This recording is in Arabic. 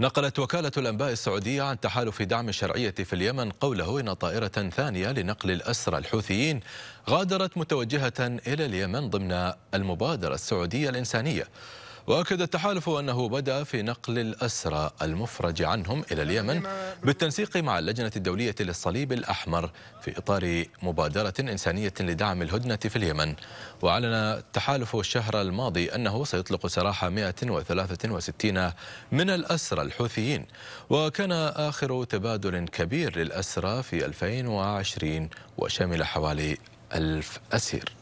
نقلت وكالة الأنباء السعودية عن تحالف دعم الشرعية في اليمن قوله إن طائرة ثانية لنقل الأسرى الحوثيين غادرت متوجهة إلى اليمن ضمن المبادرة السعودية الإنسانية وأكد التحالف أنه بدأ في نقل الأسرى المفرج عنهم إلى اليمن أه، بالتنسيق مع اللجنة الدولية للصليب الأحمر في إطار مبادرة إنسانية لدعم الهدنة في اليمن وأعلن التحالف الشهر الماضي أنه سيطلق سراح 163 من الأسرى الحوثيين وكان آخر تبادل كبير للأسرى في 2020 وشمل حوالي ألف أسير